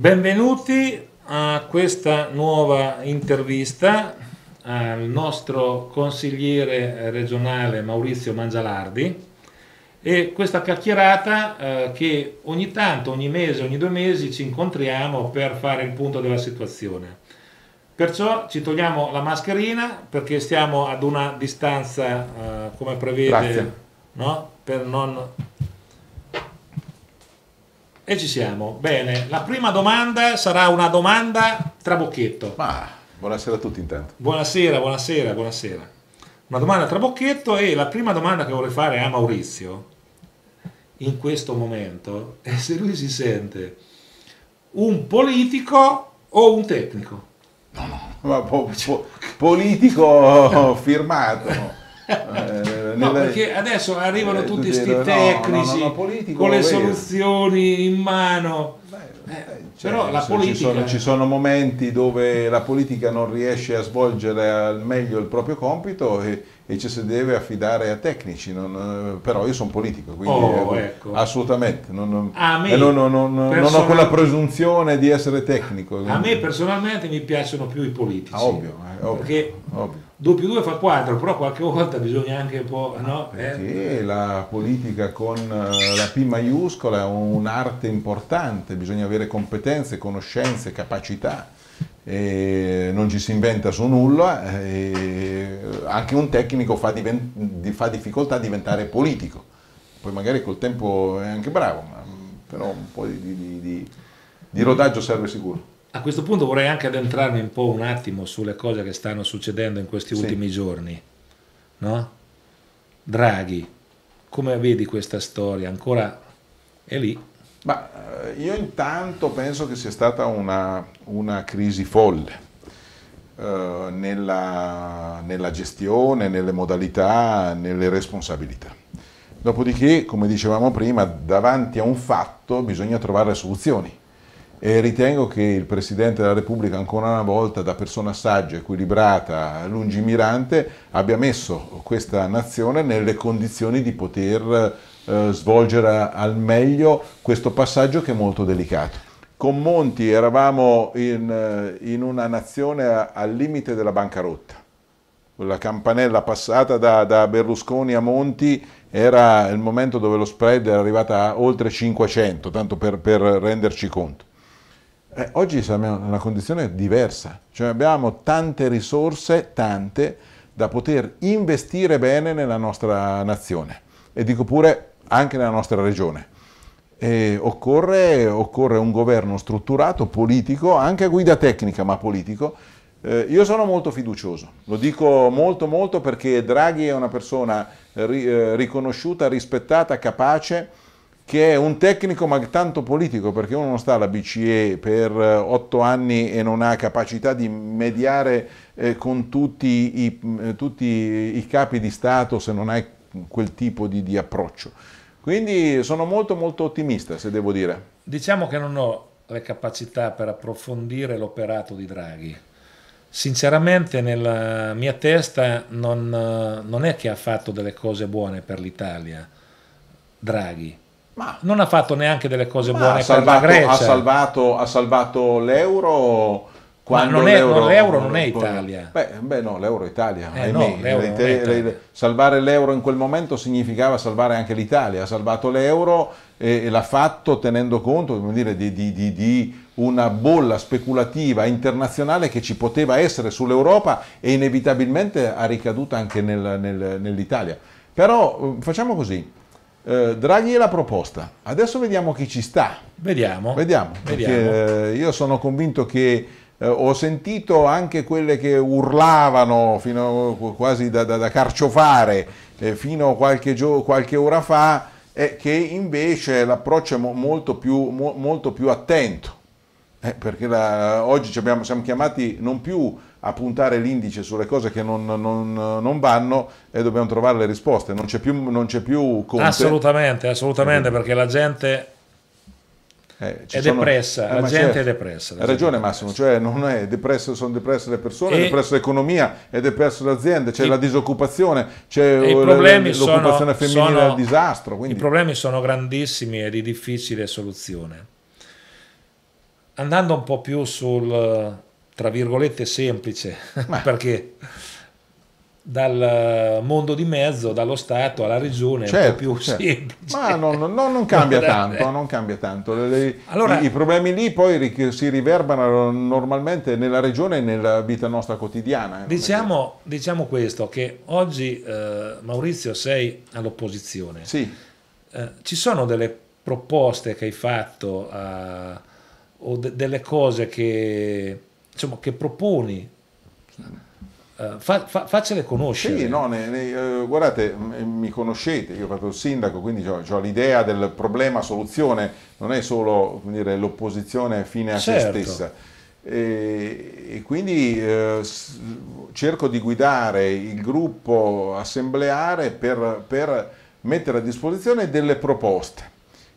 Benvenuti a questa nuova intervista al nostro consigliere regionale Maurizio Mangialardi e questa chiacchierata eh, che ogni tanto, ogni mese, ogni due mesi ci incontriamo per fare il punto della situazione. Perciò ci togliamo la mascherina perché stiamo ad una distanza eh, come prevede no? per non e ci siamo. Bene, la prima domanda sarà una domanda trabocchetto. Ma buonasera a tutti intanto. Buonasera, buonasera, buonasera. Una domanda trabocchetto e la prima domanda che vorrei fare a Maurizio in questo momento è se lui si sente un politico o un tecnico. No, no, ma po- po- politico firmato. Eh, no, perché adesso arrivano eh, tutti questi no, tecnici no, politico, con le vero. soluzioni in mano. Beh, eh, cioè, però la politica... Ci sono, ci sono, momenti dove la politica non riesce a svolgere al meglio il proprio compito e, e ci si deve affidare a tecnici. Non, però io sono politico, quindi oh, ecco. assolutamente non, non, me, non, ho quella presunzione di essere tecnico. A me personalmente mi piacciono più i politici. Ah, ovvio, eh, ovvio, perché ovvio doppio più 2 fa 4, però qualche volta bisogna anche un po'... No? Perché eh? eh? la politica con eh, la P maiuscola è un'arte importante, bisogna avere competenze, conoscenze, capacità, non ci si inventa su nulla, eh, anche un tecnico fa, divent- fa difficoltà a diventare politico, poi magari col tempo è anche bravo, ma però un po' di, di, di, di rodaggio serve sicuro. A questo punto vorrei anche addentrarmi un po' un attimo sulle cose che stanno succedendo in questi sì. ultimi giorni. No? Draghi, come vedi questa storia? Ancora è lì? Ma eh, io intanto penso che sia stata una, una crisi folle. Eh, nella, nella gestione, nelle modalità, nelle responsabilità. Dopodiché, come dicevamo prima, davanti a un fatto bisogna trovare soluzioni e ritengo che il Presidente della Repubblica ancora una volta da persona saggia, equilibrata, lungimirante abbia messo questa nazione nelle condizioni di poter eh, svolgere al meglio questo passaggio che è molto delicato. Con Monti eravamo in, eh, in una nazione al limite della bancarotta, la campanella passata da, da Berlusconi a Monti era il momento dove lo spread era arrivato a oltre 500, tanto per, per renderci conto eh, oggi siamo in una condizione diversa, cioè abbiamo tante risorse, tante, da poter investire bene nella nostra nazione e dico pure anche nella nostra regione. Occorre, occorre, un governo strutturato, politico, anche a guida tecnica, ma politico. Eh, io sono molto fiducioso, lo dico molto molto perché Draghi è una persona ri, eh, riconosciuta, rispettata, capace che è un tecnico ma tanto politico, perché uno non sta alla BCE per eh, otto anni e non ha capacità di mediare eh, con tutti i, eh, tutti i, capi di Stato se non hai quel tipo di, di approccio. Quindi sono molto molto ottimista, se devo dire. Diciamo che non ho le capacità per approfondire l'operato di Draghi sinceramente nella mia testa non, eh, non, è che ha fatto delle cose buone per l'Italia, Draghi, ma non ha fatto neanche delle cose buone salvato, per la Grecia. Ha salvato, ha salvato l'euro quando non è, l'euro, l'euro, non è Italia. Beh, beh no, l'euro è Italia. Eh no, l'euro le, le, Italia. Le, salvare l'euro in quel momento significava salvare anche l'Italia. Ha salvato l'euro e, e l'ha fatto tenendo conto dire, di, di, di, di, una bolla speculativa internazionale che ci poteva essere sull'Europa e inevitabilmente ha ricaduto anche nel, nel, nell'Italia. Però mm, facciamo così, eh, Draghi e la proposta. Adesso vediamo chi ci sta. Vediamo. Vediamo. vediamo. Eh, io sono convinto che eh, ho sentito anche quelle che urlavano fino a, quasi da, da, da carciofare eh, fino a qualche, qualche ora fa, eh, che invece l'approccio è mo molto, più, mo molto più attento. Eh, perché la, oggi abbiamo, siamo chiamati non più a puntare l'indice sulle cose che non, non, non, vanno e dobbiamo trovare le risposte. Non c'è più, non c'è più Conte. Assolutamente, assolutamente, perché la gente eh, è, sono... depressa, eh, la gente certo. è depressa, la gente è depressa. Ha ragione Massimo, cioè non è depresso, sono depresse le persone, e... è depressa l'economia, è depressa l'azienda, c'è e... la disoccupazione, c'è l'occupazione sono, femminile sono... al disastro. Quindi... I problemi sono grandissimi e di difficile soluzione. Andando un po' più sul tra virgolette semplice, perché dal mondo di mezzo, dallo Stato alla regione certo, è un po' certo, più certo. semplice. Ma non, non, non cambia tanto, non cambia tanto. Le, allora, i, I problemi lì poi si riverberano normalmente nella regione e nella vita nostra quotidiana. Eh, diciamo, diciamo questo, che oggi eh, Maurizio sei all'opposizione. Sì. Eh, ci sono delle proposte che hai fatto eh, o de delle cose che diciamo, che proponi eh, fa, fa, faccele conoscere. Sì, no, ne, ne, eh, guardate, eh, mi conoscete, io ho fatto il sindaco, quindi ho, l'idea del problema-soluzione, non è solo dire, l'opposizione fine a certo. se stessa. E, e quindi eh, cerco di guidare il gruppo assembleare per, per, mettere a disposizione delle proposte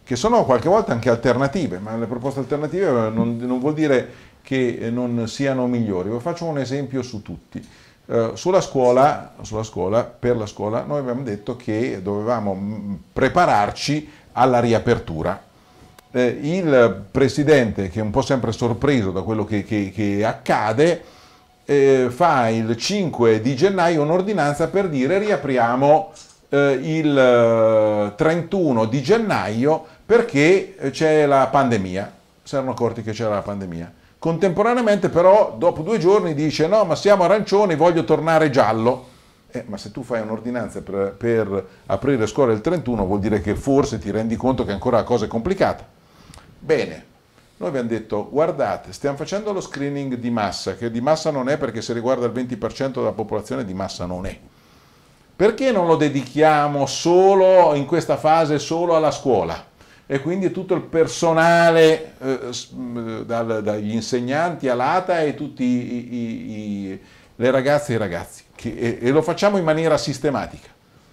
che sono qualche volta anche alternative, ma le proposte alternative non, non vuol dire che eh, non siano migliori. Vi faccio un esempio su tutti. Eh, sulla, scuola, sulla scuola, per la scuola, noi abbiamo detto che dovevamo mm, prepararci alla riapertura. Eh, il presidente, che è un po' sempre sorpreso da quello che, che, che accade, fa il 5 di gennaio un'ordinanza per dire riapriamo il 31 di gennaio perché c'è la pandemia. Si erano accorti che c'era la pandemia Contemporaneamente però dopo due giorni dice no ma siamo arancioni, voglio tornare giallo. Eh, ma se tu fai un'ordinanza per, per aprire scuola il 31 vuol dire che forse ti rendi conto che ancora la cosa è complicata. Bene, noi abbiamo detto guardate, stiamo facendo lo screening di massa, che di massa non è perché se riguarda il 20% della popolazione di massa non è. Perché non lo dedichiamo solo in questa fase solo alla scuola? e quindi tutto il personale, eh, dal, dagli insegnanti all'ATA e tutti i, i, i, le ragazze e i ragazzi. Che, e, e, lo facciamo in maniera sistematica.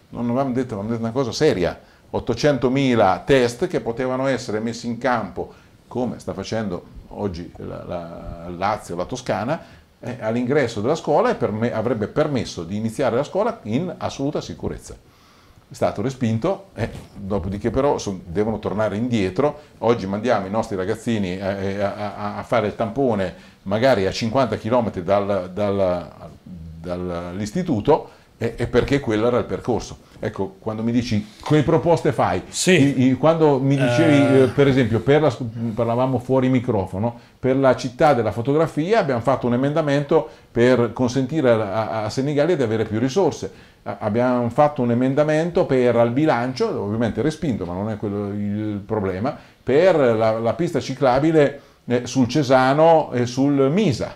Non avevamo detto, avevamo detto una cosa seria, 800.000 test che potevano essere messi in campo, come sta facendo oggi la, la Lazio, la Toscana, eh, all'ingresso della scuola e perme, avrebbe permesso di iniziare la scuola in assoluta sicurezza è stato respinto, eh, dopodiché però son, devono tornare indietro, oggi mandiamo i nostri ragazzini eh, eh, a, a, a fare il tampone magari a 50 km dal, dal, dall'istituto, e, è perché quello era il percorso. Ecco, quando mi dici che proposte fai, sì. i, i, quando mi dicevi, uh... per esempio, per la, parlavamo fuori microfono, per la città della fotografia abbiamo fatto un emendamento per consentire a, a Senigallia di avere più risorse. abbiamo fatto un emendamento per al bilancio, ovviamente respinto, ma non è quello il problema, per la, la pista ciclabile eh, sul Cesano e sul Misa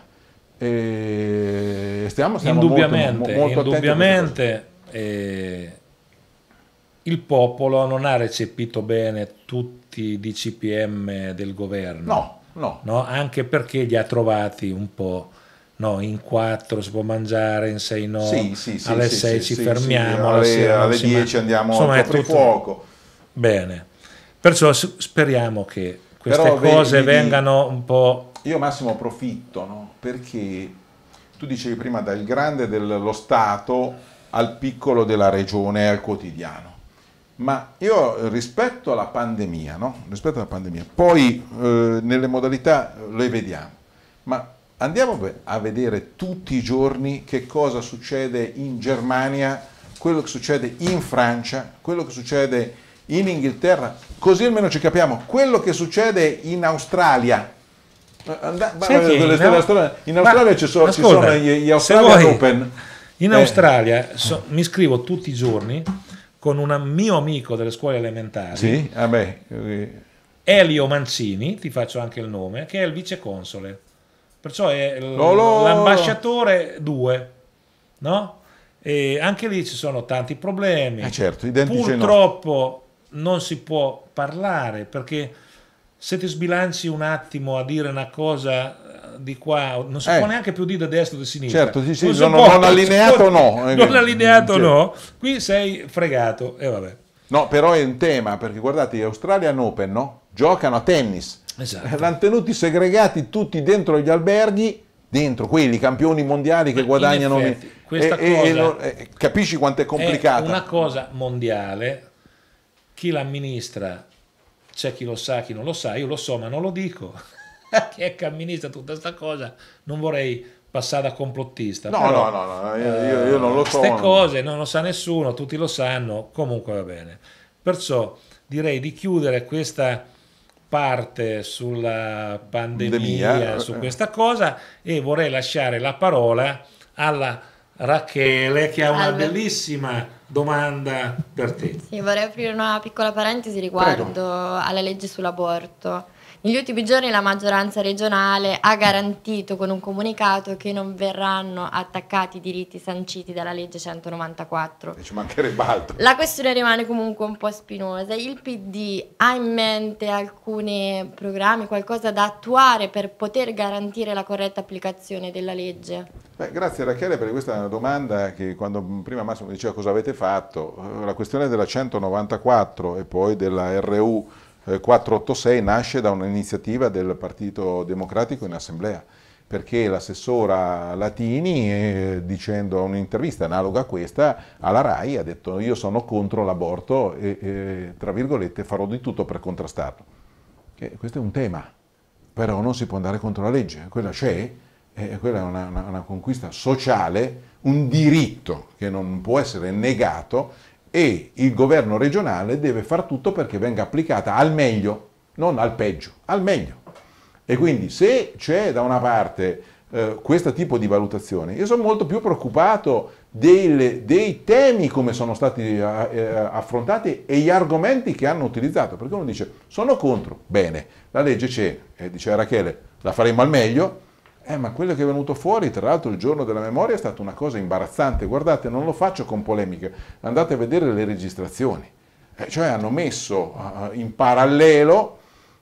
e stiamo, stiamo indubbiamente, molto, molto indubbiamente eh, il popolo non ha recepito bene tutti i DCPM del governo. No, no. no? Anche perché li ha trovati un po'. No, in quattro si può mangiare, in sei no, sì, sì, sì, alle 6 ci fermiamo, alle, dieci 10 andiamo insomma, a tutto... fuoco. Bene, perciò speriamo che queste Però cose vedi, vengano un po' Io Massimo approfitto no? perché tu dicevi prima dal grande dello Stato al piccolo della regione al quotidiano. Ma io rispetto alla pandemia, no? rispetto alla pandemia poi eh, nelle modalità le vediamo, ma andiamo a vedere tutti i giorni che cosa succede in Germania, quello che succede in Francia, quello che succede in Inghilterra, così almeno ci capiamo, quello che succede in Australia, Andà, che, delle, no? in Australia ci, so, ascolta, ci sono gli, gli Australian vuoi, Open. In eh. Australia so, mi scrivo tutti i giorni con un mio amico delle scuole elementari. Sì, vabbè. Ah, eh, Elio Mancini, ti faccio anche il nome, che è il vice console. Perciò è l- l'ambasciatore 2, no? E anche lì ci sono tanti problemi. Eh certo, Purtroppo no. non si può parlare perché se ti sbilanci un attimo a dire una cosa eh, di qua, non si eh. può neanche più dire da destra o da sinistra. Certo, sì, sì, non, non, non allineato no. Non eh, allineato certo. no, qui sei fregato e eh, vabbè. No, però è un tema, perché guardate, gli Australian Open, no? Giocano a tennis. Esatto. L'hanno tenuti segregati tutti dentro gli alberghi, dentro quelli campioni mondiali che guadagnano... Effetti, questa e, cosa e, e, capisci quanto è complicata? È una cosa mondiale, chi l'amministra c'è chi lo sa, chi non lo sa, io lo so ma non lo dico, che è camminista tutta questa cosa, non vorrei passare da complottista. No, però, no, no, no, io, io, eh, non lo so. Queste cose non lo sa nessuno, tutti lo sanno, comunque va bene. Perciò direi di chiudere questa parte sulla pandemia, pandemia. Eh. su questa cosa e vorrei lasciare la parola alla Rachele che ha una bellissima domanda per te. Sì, vorrei aprire una piccola parentesi riguardo Prego. alla legge sull'aborto. Negli ultimi giorni la maggioranza regionale ha garantito con un comunicato che non verranno attaccati i diritti sanciti dalla legge 194. Ci mancherebbe altro. La questione rimane comunque un po' spinosa. Il PD ha in mente alcuni programmi, qualcosa da attuare per poter garantire la corretta applicazione della legge? Beh, grazie Rachele per questa domanda che quando prima Massimo diceva cosa avete fatto, eh, la questione della 194 e poi della RU 486 eh, nasce da un'iniziativa del Partito Democratico in Assemblea perché l'assessora Latini, eh, dicendo a un'intervista analoga a questa, alla RAI ha detto io sono contro l'aborto e, e, tra virgolette farò di tutto per contrastarlo. Che questo è un tema, però non si può andare contro la legge, quella c'è eh, quella è una, una, una conquista sociale, un diritto che non può essere negato e il governo regionale deve far tutto perché venga applicata al meglio, non al peggio, al meglio. E quindi se c'è da una parte eh, questo tipo di valutazione, io sono molto più preoccupato dei, dei temi come sono stati eh, eh, affrontati e gli argomenti che hanno utilizzato, perché uno dice sono contro, bene, la legge c'è, eh, dice Rachele, la faremo al meglio, eh, ma quello che è venuto fuori, tra l'altro il giorno della memoria, è stata una cosa imbarazzante. Guardate, non lo faccio con polemiche, andate a vedere le registrazioni. Eh, cioè hanno messo uh, in parallelo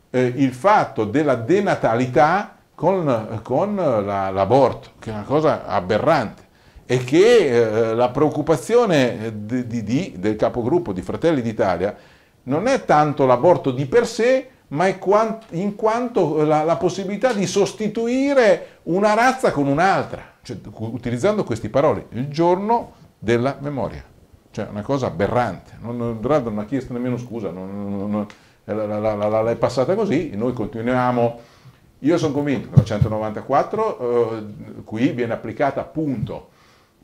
eh, il fatto della denatalità con, eh, con eh, la, l'aborto, che è una cosa aberrante, e che eh, la preoccupazione di, di, di, del capogruppo di Fratelli d'Italia non è tanto l'aborto di per sé, ma in quanto la, la possibilità di sostituire una razza con un'altra, cioè, utilizzando queste parole, il giorno della memoria. Cioè una cosa aberrante, non, non, non ha chiesto nemmeno scusa, non, non, è eh, passata così, noi continuiamo. Io sono convinto che la 194 eh, qui viene applicata appunto.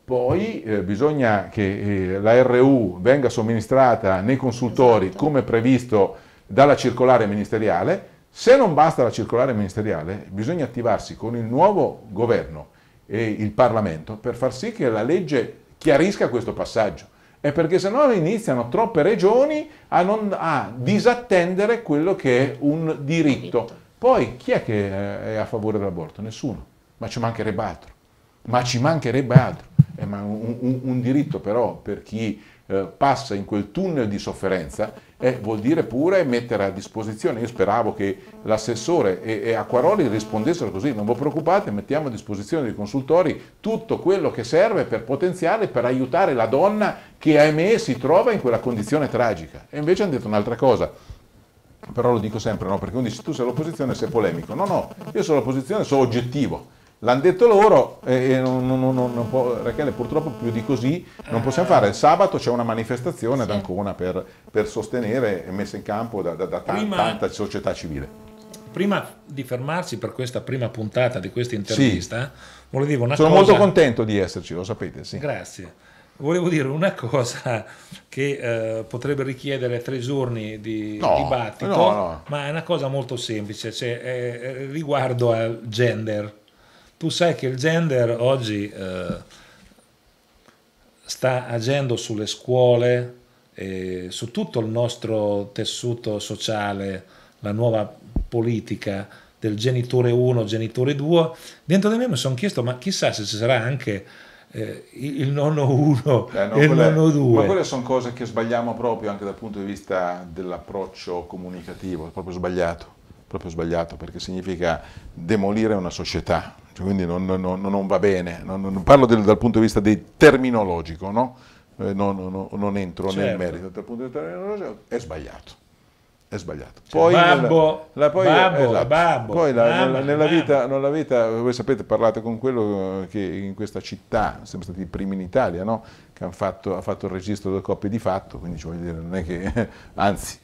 Poi eh, bisogna che eh, la RU venga somministrata nei consultori esatto. come previsto dalla circolare ministeriale, se non basta la circolare ministeriale bisogna attivarsi con il nuovo governo e il Parlamento per far sì che la legge chiarisca questo passaggio. È perché sennò iniziano troppe regioni a, non, a disattendere quello che è un diritto. Poi chi è che eh, è a favore dell'aborto? Nessuno, ma ci mancherebbe altro. Ma ci mancherebbe altro. Eh, ma un, un, un diritto però per chi eh, passa in quel tunnel di sofferenza eh, vuol dire pure mettere a disposizione, io speravo che l'assessore e, e Acquaroli rispondessero così, non vi preoccupate, mettiamo a disposizione dei consultori tutto quello che serve per potenziare, per aiutare la donna che ahimè si trova in quella condizione tragica. E invece hanno detto un'altra cosa, però lo dico sempre, no? perché uno dice tu sei l'opposizione sei polemico, no no, io sono l'opposizione, sono oggettivo L'hanno detto loro e non, non, non, può, Rachele purtroppo più di così non possiamo fare. Il sabato c'è una manifestazione sì. ad Ancona per, per sostenere, messa in campo da, da, da prima, tanta società civile. Prima di fermarci per questa prima puntata di questa intervista, sì. volevo dire una Sono cosa... molto contento di esserci, lo sapete, sì. Grazie. Volevo dire una cosa che eh, potrebbe richiedere tre giorni di no, dibattito, no, no. ma è una cosa molto semplice, cioè, eh, riguardo al gender tu sai che il gender oggi eh, sta agendo sulle scuole, eh, su tutto il nostro tessuto sociale, la nuova politica del genitore 1, genitore 2. Dentro di me mi sono chiesto, ma chissà se ci sarà anche eh, il nonno 1 eh, e il nonno 2. Ma quelle sono cose che sbagliamo proprio anche dal punto di vista dell'approccio comunicativo, proprio sbagliato, proprio sbagliato perché significa demolire una società cioè, quindi non, non, non, va bene, non, parlo del, dal punto di vista terminologico, no? eh, non, entro certo. nel merito, dal punto di vista terminologico è sbagliato è sbagliato. Poi babbo, nella, la, poi, babbo, esatto, babbo, poi la, mamma, nella, nella vita, nella vita, voi sapete, parlate con quello eh, che in questa città, siamo stati i primi in Italia, no? che fatto, ha fatto il registro delle coppie di fatto, quindi cioè, non è che, anzi,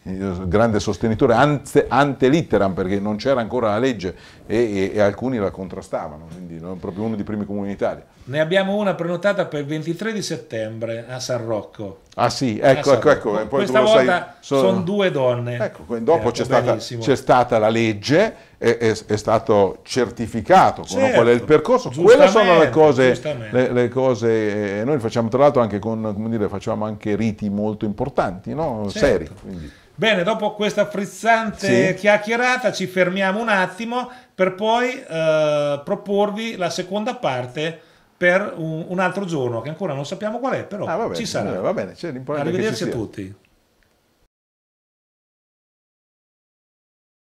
grande sostenitore, anzi, ante litteram, perché non c'era ancora la legge e, e, e alcuni la contrastavano, quindi non proprio uno dei primi comuni in Italia. Ne abbiamo una prenotata per il 23 di settembre a San Rocco. Ah sì, ecco, ecco, ecco, ecco. Poi Questa volta sono... sono... due donne. Ecco, dopo eh, c'è stata, c'è stata, la legge, è, è, è stato certificato certo, qual è il percorso. Quelle sono le cose, le, le cose, noi facciamo tra l'altro anche con, dire, facciamo anche riti molto importanti, no? certo. seri. Quindi. Bene, dopo questa frizzante sì. chiacchierata ci fermiamo un attimo per poi eh, proporvi la seconda parte per un, un altro giorno che ancora non sappiamo qual è, però ah, bene, ci sarà. Va bene, c'è l'importante Arrivederci a tutti.